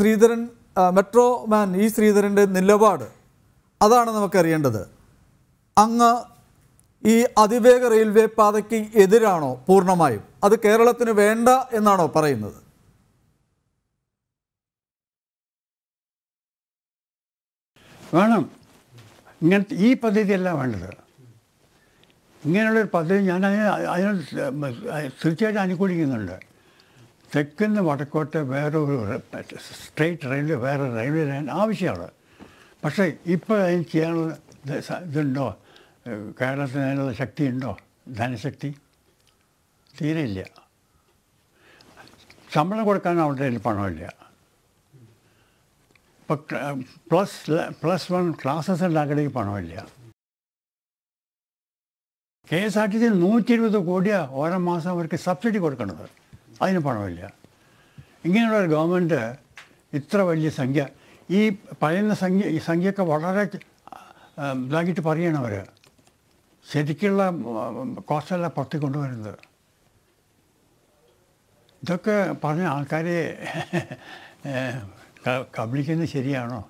Sreedharan metro man E ശ്രീധരൻ്റെ നിലപാട് അതാണ് നമുക്കറിയേണ്ടത് അങ്ങ് ഈ അതിവേഗ റെയിൽവേ പാതയ്ക്ക് എതിരാണോ പൂർണ്ണമായും അത് കേരളത്തിന് വേണ്ട എന്നാണോ പറയുന്നത് വേണം ഇങ്ങനത്തെ ഈ പദ്ധതിയല്ല വേണ്ടത് ഇങ്ങനെയുള്ളൊരു പദ്ധതി ഞാൻ അതിന് അതിന് തീർച്ചയായിട്ടും അനുകൂലിക്കുന്നുണ്ട് തെക്കുനിന്ന് വടക്കോട്ട് വേറെ ഒരു സ്ട്രേറ്റ് റെയിൽവേ വേറെ റെയിൽവേ ലൈൻ ആവശ്യമാണ് പക്ഷേ ഇപ്പോൾ അതിന് ചെയ്യാനുള്ള ഇതുണ്ടോ കേരളത്തിന് അതിനുള്ള ഉണ്ടോ ധനശക്തി ഇല്ല ശമ്പളം കൊടുക്കാൻ അവരുടെ കയ്യിൽ പണമില്ല ഇപ്പം പ്ലസ് പ്ലസ് വൺ ക്ലാസ്സസ് ഉണ്ടാക്കണമെങ്കിൽ പണമില്ല K S R T C നൂറ്റി ഇരുപത് കോടിയാണ് ഓരോ മാസം അവർക്ക് സബ്സിഡി കൊടുക്കുന്നത് അതിന് പണമില്ല ഇങ്ങനെയുള്ള ഒരു ഗവൺമെൻറ് ഇത്ര വലിയ സംഖ്യ ഈ പറയുന്ന സംഖ്യ ഈ സംഖ്യയൊക്കെ വളരെ ഇതാക്കിയിട്ട് പറയണം അവർ ശരിക്കുള്ള കോസ്റ്റല്ല പുറത്തേക്ക് കൊണ്ടുവരുന്നത് ഇതൊക്കെ പറഞ്ഞ ആൾക്കാരെ കബളിക്കുന്നത് ശരിയാണോ